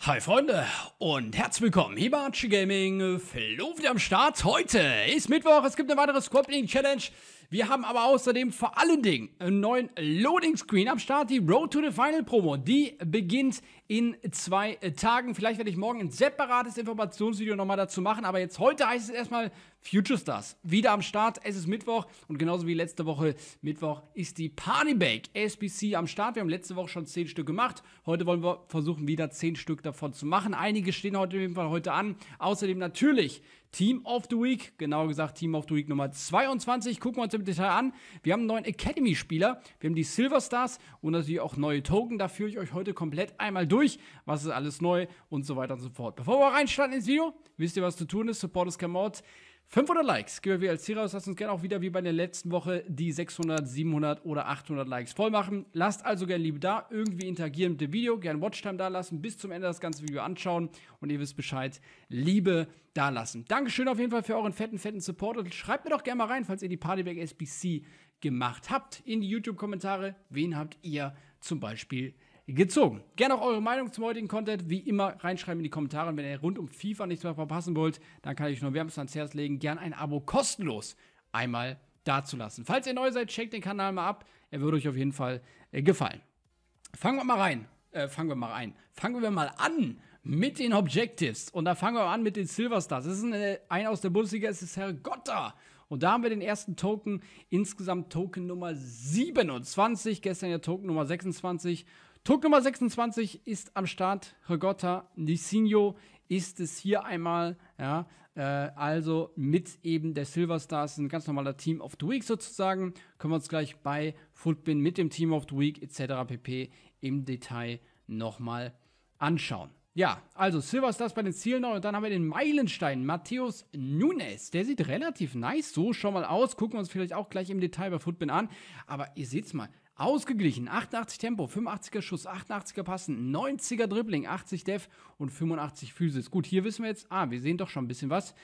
Hi Freunde und herzlich willkommen. hier bei Archie Gaming, Flo wieder am Start. Heute ist Mittwoch, es gibt eine weitere Squabbling Challenge. Wir haben aber außerdem vor allen Dingen einen neuen Loading Screen am Start. Die Road to the Final Promo, die beginnt in zwei äh, Tagen. Vielleicht werde ich morgen ein separates Informationsvideo nochmal dazu machen, aber jetzt heute heißt es erstmal Future Stars. Wieder am Start, es ist Mittwoch und genauso wie letzte Woche Mittwoch ist die Party Bake SBC am Start. Wir haben letzte Woche schon zehn Stück gemacht. Heute wollen wir versuchen, wieder zehn Stück davon zu machen. Einige stehen heute auf jeden Fall heute an. Außerdem natürlich Team of the Week, genauer gesagt Team of the Week Nummer 22. Gucken wir uns im Detail an. Wir haben einen neuen Academy-Spieler, wir haben die Silver Stars und natürlich auch neue Token. Da führe ich euch heute komplett einmal durch durch, was ist alles neu und so weiter und so fort. Bevor wir reinstarten ins Video, wisst ihr, was zu tun ist. Support is come out. 500 Likes gehen wir als Ziel raus. Lasst uns gerne auch wieder wie bei der letzten Woche die 600, 700 oder 800 Likes voll machen. Lasst also gerne Liebe da, irgendwie interagieren mit dem Video, gerne Watchtime da lassen, bis zum Ende das ganze Video anschauen und ihr wisst Bescheid, Liebe da lassen. Dankeschön auf jeden Fall für euren fetten, fetten Support und schreibt mir doch gerne mal rein, falls ihr die Partyback SBC gemacht habt, in die YouTube-Kommentare. Wen habt ihr zum Beispiel gezogen. Gerne auch eure Meinung zum heutigen Content, wie immer reinschreiben in die Kommentare. Und wenn ihr rund um FIFA nichts mehr verpassen wollt, dann kann ich euch nur wärmstens ans Herz legen, gern ein Abo kostenlos einmal dazulassen. Falls ihr neu seid, checkt den Kanal mal ab. Er würde euch auf jeden Fall äh, gefallen. Fangen wir mal rein. Äh, fangen wir mal rein. Fangen wir mal an mit den Objectives. Und da fangen wir an mit den Silverstars. Das ist ein, äh, ein aus der Bundesliga, es ist Herr Gotter. Und da haben wir den ersten Token, insgesamt Token Nummer 27, gestern ja Token Nummer 26. Druck Nummer 26 ist am Start. Regotta Nisinho ist es hier einmal. Ja, äh, also mit eben der Silver Stars, ein ganz normaler Team of the Week sozusagen. Können wir uns gleich bei Footbin mit dem Team of the Week etc. pp. im Detail nochmal anschauen. Ja, also Silver Stars bei den Zielen und dann haben wir den Meilenstein Matthäus Nunes. Der sieht relativ nice so schon mal aus. Gucken wir uns vielleicht auch gleich im Detail bei Footbin an. Aber ihr seht's mal, Ausgeglichen, 88 Tempo, 85er Schuss, 88er Passen, 90er Dribbling, 80 Def und 85 Physis. Gut, hier wissen wir jetzt, ah, wir sehen doch schon ein bisschen was.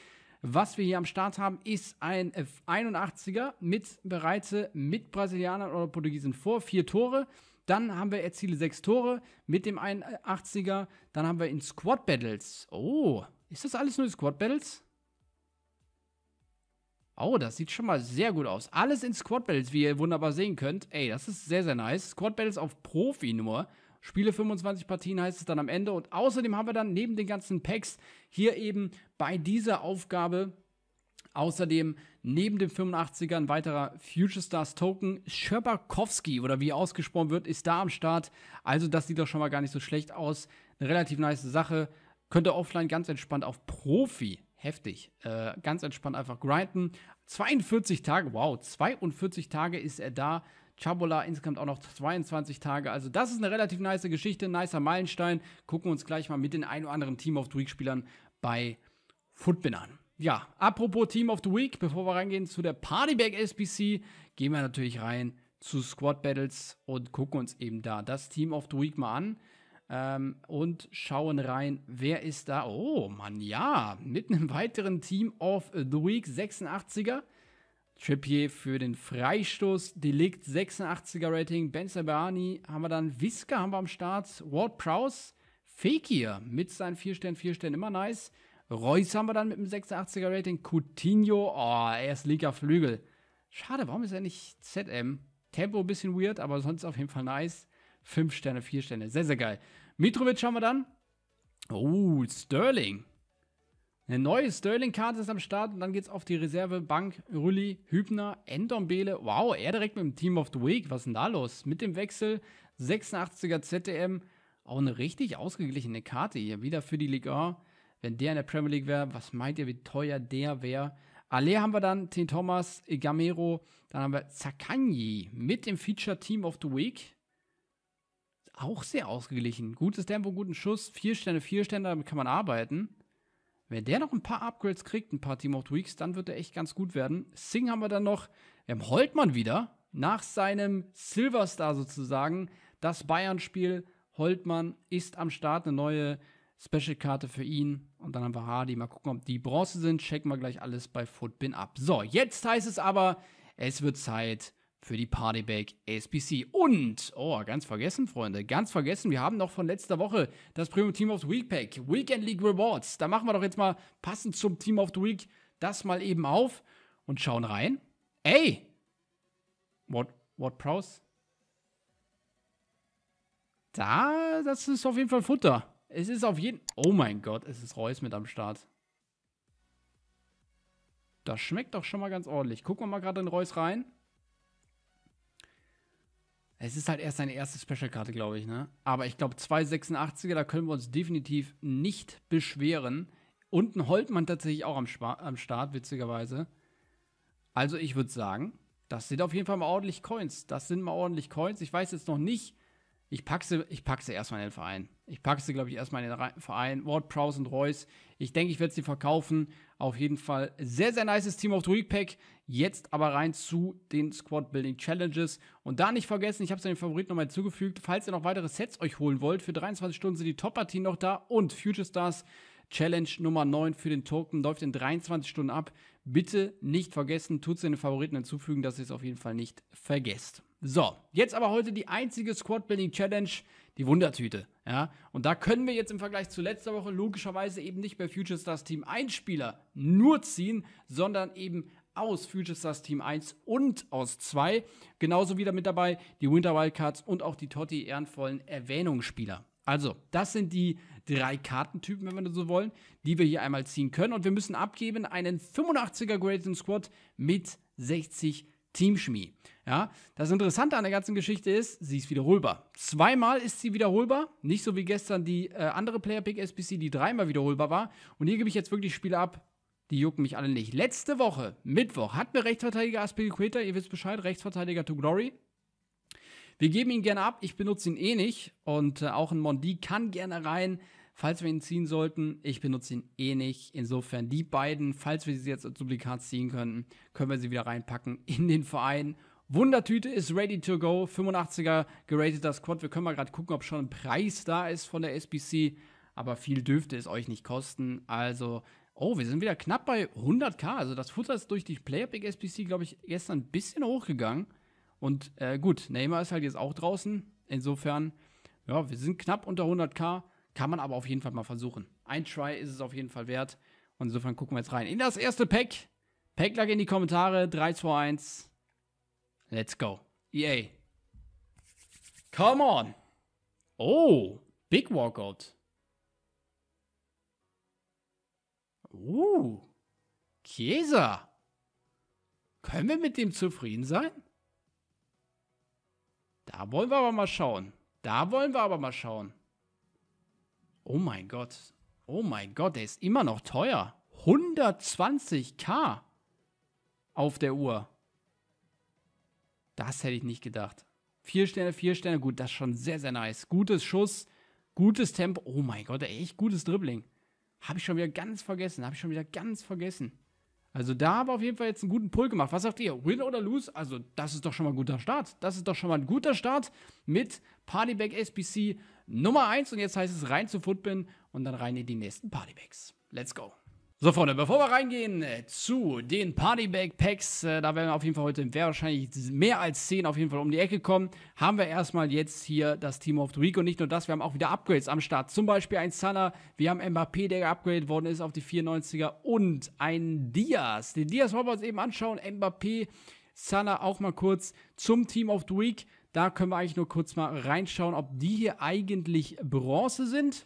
Was wir hier am Start haben, ist ein F81er mit bereits mit Brasilianern oder Portugiesen vor, vier Tore. Dann haben wir erziele sechs Tore mit dem 81er. Dann haben wir in Squad Battles. Oh, ist das alles nur Squad Battles? Oh, das sieht schon mal sehr gut aus. Alles in Squad Battles, wie ihr wunderbar sehen könnt. Ey, das ist sehr, sehr nice. Squad Battles auf Profi nur. Spiele 25 Partien heißt es dann am Ende. Und außerdem haben wir dann neben den ganzen Packs hier eben bei dieser Aufgabe außerdem neben dem 85er ein weiterer Future Stars Token. Scherbakowski oder wie ausgesprochen wird, ist da am Start. Also das sieht doch schon mal gar nicht so schlecht aus. Eine relativ nice Sache. Könnt ihr offline ganz entspannt auf Profi heftig. Äh, ganz entspannt einfach grinden. 42 Tage, wow, 42 Tage ist er da. Chabola insgesamt auch noch 22 Tage. Also das ist eine relativ nice Geschichte, ein nicer Meilenstein. Gucken wir uns gleich mal mit den ein oder anderen Team of the Week Spielern bei Footbin an. Ja, apropos Team of the Week, bevor wir reingehen zu der Partyback SBC, gehen wir natürlich rein zu Squad Battles und gucken uns eben da das Team of the Week mal an ähm, und schauen rein, wer ist da? Oh, Mann, ja, mit einem weiteren Team of the Week 86er. Trippier für den Freistoß, Delikt 86er Rating, Ben Sabani haben wir dann, Wiska haben wir am Start, Ward Prowse, Fekir mit seinen 4 Sternen, 4 Sternen, immer nice. Reus haben wir dann mit dem 86er Rating, Coutinho, oh, er ist linker Flügel. Schade, warum ist er nicht ZM? Tempo ein bisschen weird, aber sonst auf jeden Fall nice. Fünf Sterne, vier Sterne. Sehr, sehr geil. Mitrovic haben wir dann. Oh, Sterling. Eine neue Sterling-Karte ist am Start und dann geht es auf die Reserve. Bank, Rulli, Hübner, Endombele. Wow, er direkt mit dem Team of the Week. Was ist denn da los? Mit dem Wechsel 86er ZDM. Auch eine richtig ausgeglichene Karte hier. Wieder für die Liga. Wenn der in der Premier League wäre, was meint ihr, wie teuer der wäre? Alle haben wir dann, T. Thomas, Gamero. Dann haben wir Zakanyi mit dem Feature Team of the Week auch sehr ausgeglichen. Gutes Tempo, guten Schuss, vier Sterne, vier Sterne, damit kann man arbeiten. Wenn der noch ein paar Upgrades kriegt, ein paar Team of the Weeks, dann wird er echt ganz gut werden. Sing haben wir dann noch. Wir haben Holtmann wieder. Nach seinem Silverstar sozusagen. Das Bayern-Spiel. Holtmann ist am Start. Eine neue Special-Karte für ihn. Und dann haben wir Hardy. Mal gucken, ob die Bronze sind. Checken wir gleich alles bei Footbin ab. So, jetzt heißt es aber, es wird Zeit für die Partybake SBC. Und, oh, ganz vergessen, Freunde, ganz vergessen, wir haben noch von letzter Woche das Premium Team of the Week Pack, Weekend League Rewards. Da machen wir doch jetzt mal passend zum Team of the Week das mal eben auf und schauen rein. Ey! What, what Prowse? Da, das ist auf jeden Fall Futter. Es ist auf jeden... Oh mein Gott, es ist Reus mit am Start. Das schmeckt doch schon mal ganz ordentlich. Gucken wir mal gerade in Reus rein. Es ist halt erst seine erste Special-Karte, glaube ich, ne? Aber ich glaube, 286er, da können wir uns definitiv nicht beschweren. Und ein Holtmann tatsächlich auch am, am Start, witzigerweise. Also, ich würde sagen, das sind auf jeden Fall mal ordentlich Coins. Das sind mal ordentlich Coins. Ich weiß jetzt noch nicht, ich packe sie, ich packe sie erstmal in den Verein. Ich packe sie, glaube ich, erstmal in den Verein. Ward, Prowse und Royce. Ich denke, ich werde sie verkaufen. Auf jeden Fall sehr, sehr nices Team of the Week Pack. Jetzt aber rein zu den Squad Building Challenges. Und da nicht vergessen, ich habe es in den Favoriten nochmal hinzugefügt. Falls ihr noch weitere Sets euch holen wollt, für 23 Stunden sind die Top-Partien noch da und Future Stars Challenge Nummer 9 für den Token läuft in 23 Stunden ab. Bitte nicht vergessen, tut es den Favoriten hinzufügen, dass ihr es auf jeden Fall nicht vergesst. So, jetzt aber heute die einzige Squad Building Challenge, die Wundertüte. Ja, und da können wir jetzt im Vergleich zu letzter Woche logischerweise eben nicht bei Future Stars Team 1 Spieler nur ziehen, sondern eben aus Future Stars Team 1 und aus 2. Genauso wieder mit dabei die Winter Wildcards und auch die Totti ehrenvollen Erwähnungsspieler. Also, das sind die drei Kartentypen, wenn wir so wollen, die wir hier einmal ziehen können. Und wir müssen abgeben einen 85er Gradient Squad mit 60 Teamschmi. Ja, das Interessante an der ganzen Geschichte ist, sie ist wiederholbar. Zweimal ist sie wiederholbar, nicht so wie gestern die äh, andere Player Pick SPC, die dreimal wiederholbar war. Und hier gebe ich jetzt wirklich Spiele ab, die jucken mich alle nicht. Letzte Woche, Mittwoch, hatten wir Rechtsverteidiger Aspilicueta, ihr wisst Bescheid, Rechtsverteidiger to Glory. Wir geben ihn gerne ab. Ich benutze ihn eh nicht. Und äh, auch ein Mondi kann gerne rein, falls wir ihn ziehen sollten. Ich benutze ihn eh nicht. Insofern die beiden, falls wir sie jetzt als Duplikat ziehen könnten, können wir sie wieder reinpacken in den Verein. Wundertüte ist ready to go. 85er gerateter Squad. Wir können mal gerade gucken, ob schon ein Preis da ist von der SBC. Aber viel dürfte es euch nicht kosten. Also, oh, wir sind wieder knapp bei 100k. Also das Futter ist durch die Player Big SBC, glaube ich, gestern ein bisschen hochgegangen. Und äh, gut, Neymar ist halt jetzt auch draußen. Insofern, ja, wir sind knapp unter 100k. Kann man aber auf jeden Fall mal versuchen. Ein Try ist es auf jeden Fall wert. Und insofern gucken wir jetzt rein in das erste Pack. Pack lag in die Kommentare. 3, 2, 1. Let's go. EA. Come on. Oh, Big Walkout. Uh, Chiesa. Können wir mit dem zufrieden sein? Da wollen wir aber mal schauen. Da wollen wir aber mal schauen. Oh mein Gott. Oh mein Gott, der ist immer noch teuer. 120k auf der Uhr. Das hätte ich nicht gedacht. Vier Sterne, vier Sterne, gut, das ist schon sehr, sehr nice. Gutes Schuss, gutes Tempo. Oh mein Gott, echt gutes Dribbling. Habe ich schon wieder ganz vergessen, habe ich schon wieder ganz vergessen. Also da haben wir auf jeden Fall jetzt einen guten Pull gemacht. Was sagt ihr? Win oder lose? Also das ist doch schon mal ein guter Start. Das ist doch schon mal ein guter Start mit Partyback SPC Nummer 1. Und jetzt heißt es rein zu Footbin und dann rein in die nächsten Partybags. Let's go. So, Freunde, bevor wir reingehen äh, zu den Party-Backpacks, äh, da werden wir auf jeden Fall heute wahrscheinlich mehr als 10 auf jeden Fall um die Ecke kommen, haben wir erstmal jetzt hier das Team of the Week und nicht nur das, wir haben auch wieder Upgrades am Start. Zum Beispiel ein Sunner, wir haben Mbappé, der geupgradet worden ist auf die 94er und ein Diaz. Den Diaz wollen wir uns eben anschauen. Mbappé, Sunner auch mal kurz zum Team of the Week. Da können wir eigentlich nur kurz mal reinschauen, ob die hier eigentlich Bronze sind.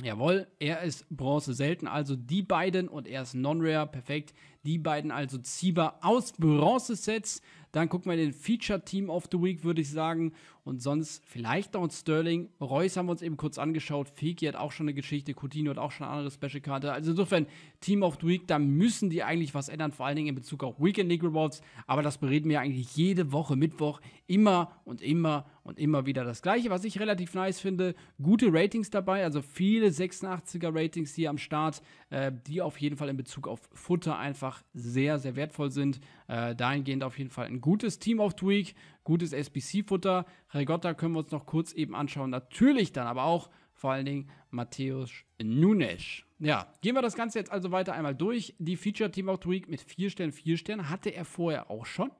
Jawohl, er ist Bronze selten, also die beiden und er ist Non-Rare, perfekt. Die beiden also Zieber aus Bronze-Sets. Dann gucken wir in den Feature Team of the Week, würde ich sagen. Und sonst vielleicht noch ein Sterling. Reus haben wir uns eben kurz angeschaut. Fiki hat auch schon eine Geschichte. Coutinho hat auch schon eine andere Special-Karte. Also insofern, Team of the Week, da müssen die eigentlich was ändern. Vor allen Dingen in Bezug auf Weekend League Rewards. Aber das bereden wir eigentlich jede Woche Mittwoch. Immer und immer und immer wieder das Gleiche. Was ich relativ nice finde, gute Ratings dabei, also viele 86er Ratings hier am Start, äh, die auf jeden Fall in Bezug auf Futter einfach sehr, sehr wertvoll sind. Äh, dahingehend auf jeden Fall ein gutes Team of the Week, gutes SBC-Futter. Regotta können wir uns noch kurz eben anschauen. Natürlich dann aber auch vor allen Dingen Matthäus Nunes. Ja, gehen wir das Ganze jetzt also weiter einmal durch. Die Feature Team of the Week mit 4 Sternen, 4 Sternen hatte er vorher auch schon.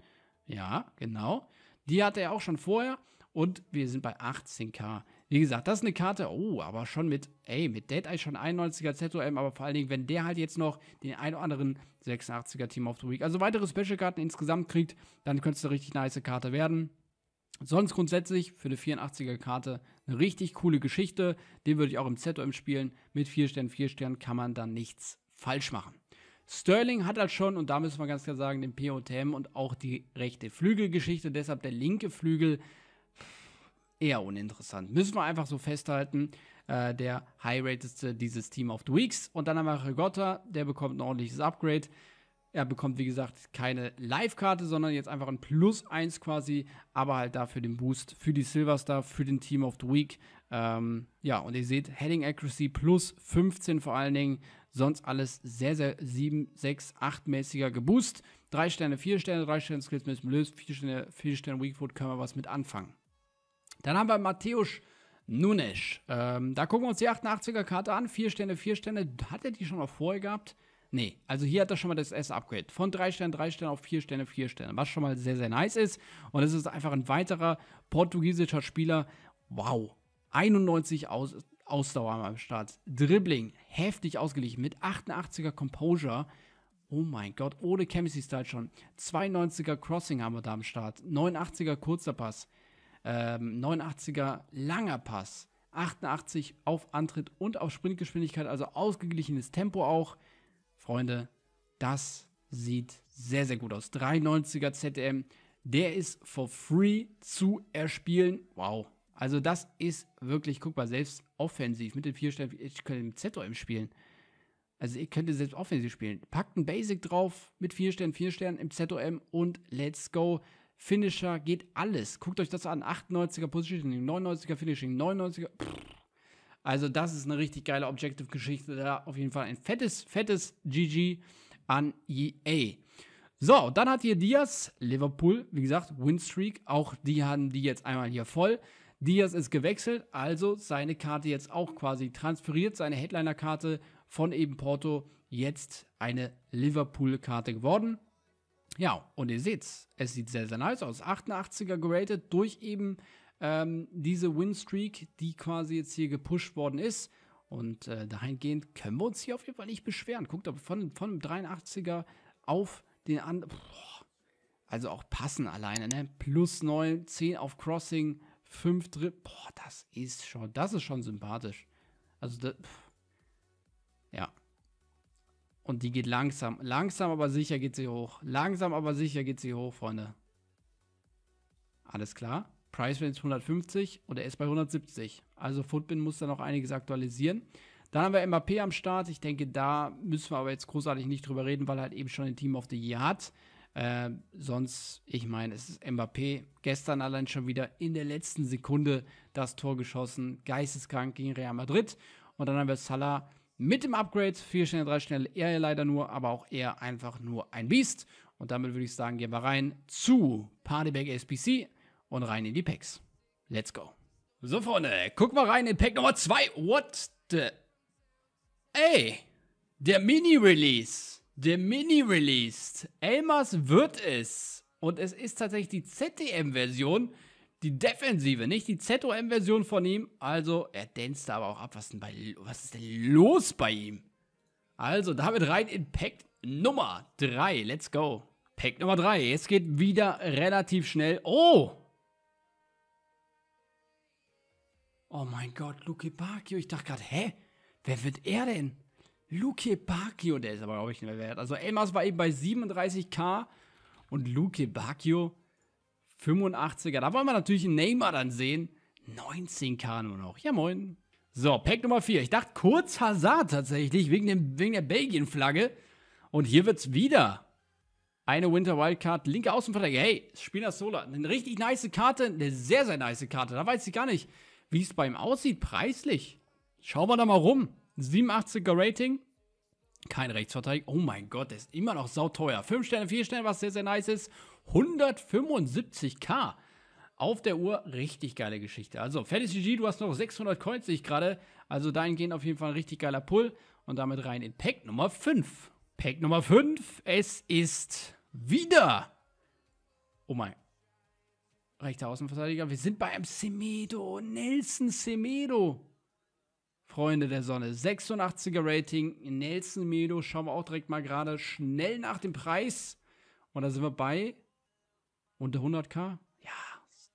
Ja, genau. Die hatte er auch schon vorher und wir sind bei 18k wie gesagt, das ist eine Karte, oh, aber schon mit, ey, mit Dead Eye schon 91er ZOM, aber vor allen Dingen, wenn der halt jetzt noch den ein oder anderen 86er Team of the Week, also weitere Special-Karten insgesamt kriegt, dann könnte es eine richtig nice Karte werden. Sonst grundsätzlich für eine 84er-Karte eine richtig coole Geschichte. Den würde ich auch im ZOM spielen. Mit 4 Sternen, 4 Sternen kann man dann nichts falsch machen. Sterling hat halt schon, und da müssen wir ganz klar sagen, den POTM und auch die rechte Flügelgeschichte. Deshalb der linke Flügel eher uninteressant. Müssen wir einfach so festhalten. Äh, der high rateste dieses Team of the Weeks. Und dann haben wir Regotta, der bekommt ein ordentliches Upgrade. Er bekommt, wie gesagt, keine Live-Karte, sondern jetzt einfach ein Plus 1 quasi, aber halt dafür den Boost für die Silverstar, für den Team of the Week. Ähm, ja, und ihr seht, Heading Accuracy plus 15 vor allen Dingen, sonst alles sehr, sehr 7, 6, 8 mäßiger geboost. 3 Sterne, 4 Sterne, 3 Sterne Skills müssen Lös, 4 Sterne, 4 Sterne Weakfoot können wir was mit anfangen. Dann haben wir Mateusz Nunes. Ähm, da gucken wir uns die 88er-Karte an. Vier Sterne, vier Sterne. Hat er die schon noch vorher gehabt? Nee, also hier hat er schon mal das S-Upgrade. Von drei Sternen, drei Sterne auf vier Sterne, vier Sterne. Was schon mal sehr, sehr nice ist. Und es ist einfach ein weiterer portugiesischer Spieler. Wow. 91 Aus Ausdauer am Start. Dribbling, heftig ausgeglichen mit 88er Composure. Oh mein Gott, ohne Chemistry Style schon. 92er Crossing haben wir da am Start. 89er kurzer Pass. Ähm, 89er langer Pass. 88 auf Antritt und auf Sprintgeschwindigkeit, also ausgeglichenes Tempo auch. Freunde, das sieht sehr, sehr gut aus. 93er ZM, der ist for free zu erspielen. Wow. Also das ist wirklich, guck mal, selbst offensiv mit den dem Sternen. ich könnte im ZOM spielen. Also ihr könnt selbst offensiv spielen. Packt ein Basic drauf mit vier Sternen, vier Sternen im ZOM und let's go. Finisher, geht alles. Guckt euch das an. 98er Positioning, 99er Finishing, 99er. Pff. Also, das ist eine richtig geile Objective-Geschichte. Da auf jeden Fall ein fettes, fettes GG an EA. So, dann hat hier Diaz, Liverpool, wie gesagt, Winstreak. Auch die haben die jetzt einmal hier voll. Diaz ist gewechselt, also seine Karte jetzt auch quasi transferiert, seine Headliner-Karte von eben Porto jetzt eine Liverpool-Karte geworden. Ja, und ihr seht's, es sieht sehr, sehr nice aus. 88er geratet durch eben ähm, diese Winstreak, die quasi jetzt hier gepusht worden ist. Und äh, dahingehend können wir uns hier auf jeden Fall nicht beschweren. Guckt, aber von, von 83er auf den anderen. Also auch passen alleine, ne? Plus 9, 10 auf Crossing, 5 Dritt. Boah, das ist schon, das ist schon sympathisch. Also, das, pff. Und die geht langsam. Langsam, aber sicher geht sie hoch. Langsam, aber sicher geht sie hoch, Freunde. Alles klar. Price Range 150 und er ist bei 170. Also Footbin muss da noch einiges aktualisieren. Dann haben wir MAP am Start. Ich denke, da müssen wir aber jetzt großartig nicht drüber reden, weil er halt eben schon ein Team of the Year hat. Äh, sonst, ich meine, es ist Mbappé. Gestern allein schon wieder in der letzten Sekunde das Tor geschossen. Geisteskrank gegen Real Madrid. Und dann haben wir Salah mit dem Upgrade, 4 schnell, 3 schnell, er leider nur, aber auch er einfach nur ein Biest. Und damit würde ich sagen, gehen wir rein zu Partyback SPC und rein in die Packs. Let's go. So, Freunde, guck mal rein in Pack Nummer 2. What the... Ey, der Mini-Release. Der Mini-Release. Elmas wird es. Und es ist tatsächlich die ZDM-Version die Defensive, nicht die ZOM-Version von ihm. Also, er dänzt da aber auch ab. Was, denn bei, was ist denn los bei ihm? Also, damit rein in Pack Nummer 3. Let's go. Pack Nummer 3. Jetzt geht wieder relativ schnell. Oh! Oh mein Gott, Luke Bakio. Ich dachte gerade, hä? Wer wird er denn? Luke Bakio, der ist aber, glaube ich, nicht mehr wert. Also, Elmas war eben bei 37k und Luke Bakio 85er. Da wollen wir natürlich einen Neymar dann sehen. 19k nur noch. Ja, moin. So, Pack Nummer 4. Ich dachte kurz Hazard tatsächlich, wegen, dem, wegen der Belgien-Flagge. Und hier wird's wieder eine Winter Wildcard, linke Außenverteidiger. Hey, Spieler Sola, eine richtig nice Karte, eine sehr, sehr nice Karte. Da weiß ich gar nicht, wie es bei ihm aussieht, preislich. Schauen wir da mal rum. 87er Rating, kein Rechtsverteidiger. Oh mein Gott, der ist immer noch sauteuer. 5 Sterne, 4 Sterne, was sehr, sehr nice ist. 175k auf der Uhr. Richtig geile Geschichte. Also, fertig GG, du hast noch 600 Coins, sehe ich gerade. Also, dein gehen auf jeden Fall ein richtig geiler Pull. Und damit rein in Pack Nummer 5. Pack Nummer 5. Es ist wieder. Oh mein. Rechter Außenverteidiger. Wir sind bei einem Semedo. Nelson Semedo. Freunde der Sonne. 86er Rating. Nelson Medo schauen wir auch direkt mal gerade schnell nach dem Preis. Und da sind wir bei unter 100k. Ja,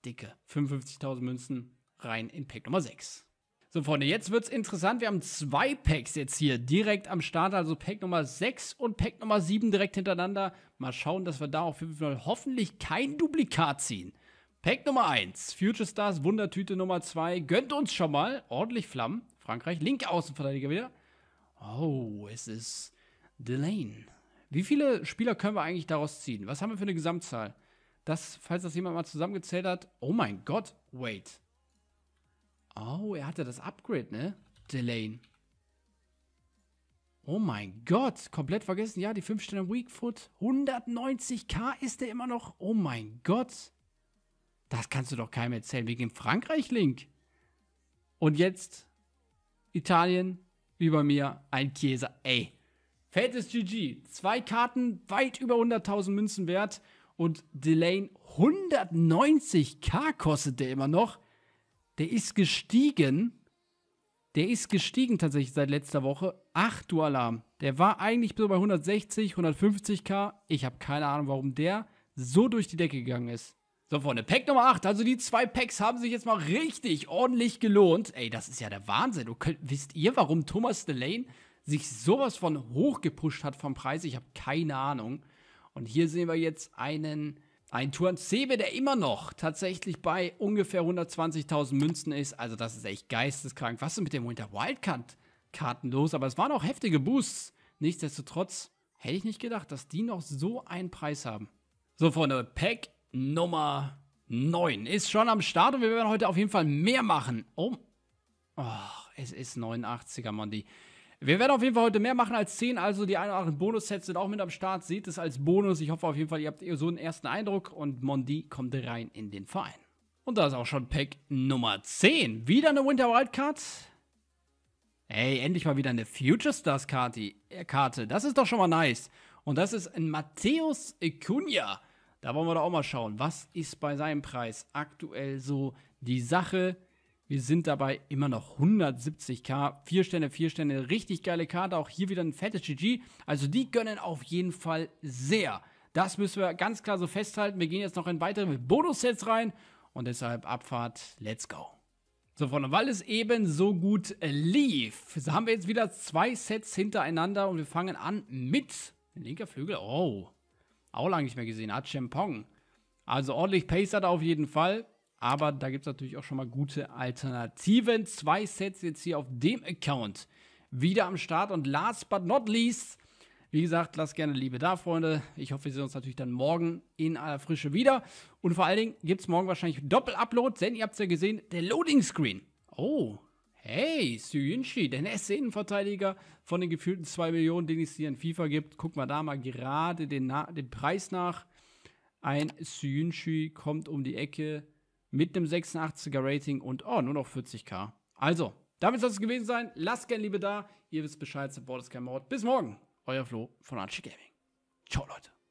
dicke. 55.000 Münzen rein in Pack Nummer 6. So, Freunde, jetzt wird es interessant. Wir haben zwei Packs jetzt hier direkt am Start. Also Pack Nummer 6 und Pack Nummer 7 direkt hintereinander. Mal schauen, dass wir da auf jeden Fall hoffentlich kein Duplikat ziehen. Pack Nummer 1, Future Stars Wundertüte Nummer 2. Gönnt uns schon mal ordentlich Flammen. Frankreich. Linke Außenverteidiger wieder. Oh, es ist Delane. Wie viele Spieler können wir eigentlich daraus ziehen? Was haben wir für eine Gesamtzahl? Das, falls das jemand mal zusammengezählt hat. Oh mein Gott, wait. Oh, er hatte das Upgrade, ne? Delane. Oh mein Gott, komplett vergessen. Ja, die 5 Sterne Weakfoot. 190k ist der immer noch. Oh mein Gott. Das kannst du doch keinem erzählen. Wegen dem Frankreich-Link. Und jetzt Italien, wie bei mir, ein Käse. Ey. Fettes GG. Zwei Karten, weit über 100.000 Münzen wert. Und Delane 190k kostet der immer noch. Der ist gestiegen. Der ist gestiegen tatsächlich seit letzter Woche. Ach du Alarm. Der war eigentlich so bei 160, 150k. Ich habe keine Ahnung, warum der so durch die Decke gegangen ist. So, Freunde, Pack Nummer 8. Also die zwei Packs haben sich jetzt mal richtig ordentlich gelohnt. Ey, das ist ja der Wahnsinn. Und wisst ihr, warum Thomas Delane sich sowas von hochgepusht hat vom Preis? Ich habe keine Ahnung. Und hier sehen wir jetzt einen, einen Tuan Sebe, der immer noch tatsächlich bei ungefähr 120.000 Münzen ist. Also das ist echt geisteskrank. Was ist denn mit dem Winter Wildcard-Karten los? Aber es waren auch heftige Boosts. Nichtsdestotrotz hätte ich nicht gedacht, dass die noch so einen Preis haben. So, Freunde, Pack Nummer 9 ist schon am Start und wir werden heute auf jeden Fall mehr machen. Oh, oh es ist 89er, Mandy. Wir werden auf jeden Fall heute mehr machen als 10, also die ein oder anderen Bonussets sind auch mit am Start. Seht es als Bonus. Ich hoffe auf jeden Fall, ihr habt eh so einen ersten Eindruck und Mondi kommt rein in den Verein. Und da ist auch schon Pack Nummer 10. Wieder eine Winter Wildcard. Ey, endlich mal wieder eine Future Stars äh, Karte. Das ist doch schon mal nice. Und das ist ein Matthäus Cunha. Da wollen wir doch auch mal schauen, was ist bei seinem Preis aktuell so die Sache. Wir sind dabei immer noch 170k, Vier Sterne, vier Sterne, richtig geile Karte, auch hier wieder ein fettes GG. Also die gönnen auf jeden Fall sehr. Das müssen wir ganz klar so festhalten. Wir gehen jetzt noch in weitere Bonus-Sets rein und deshalb Abfahrt, let's go. So, Freunde, weil es eben so gut lief, haben wir jetzt wieder zwei Sets hintereinander und wir fangen an mit linker Flügel. Oh, auch lange nicht mehr gesehen hat, Champong. Also ordentlich Pace hat er auf jeden Fall. Aber da gibt es natürlich auch schon mal gute Alternativen. Zwei Sets jetzt hier auf dem Account wieder am Start. Und last but not least, wie gesagt, lasst gerne Liebe da, Freunde. Ich hoffe, wir sehen uns natürlich dann morgen in aller Frische wieder. Und vor allen Dingen gibt es morgen wahrscheinlich Doppel-Upload, denn ihr habt es ja gesehen, der Loading-Screen. Oh, hey, Syunchi, der nächste Innenverteidiger von den gefühlten 2 Millionen, den es hier in FIFA gibt. Guck mal da mal gerade den, Na den Preis nach. Ein Syunchi kommt um die Ecke mit einem 86er Rating und oh, nur noch 40k. Also, damit soll es gewesen sein. Lasst gerne Liebe da. Ihr wisst Bescheid, Support ist kein Mord. Bis morgen. Euer Flo von Archie Gaming. Ciao, Leute.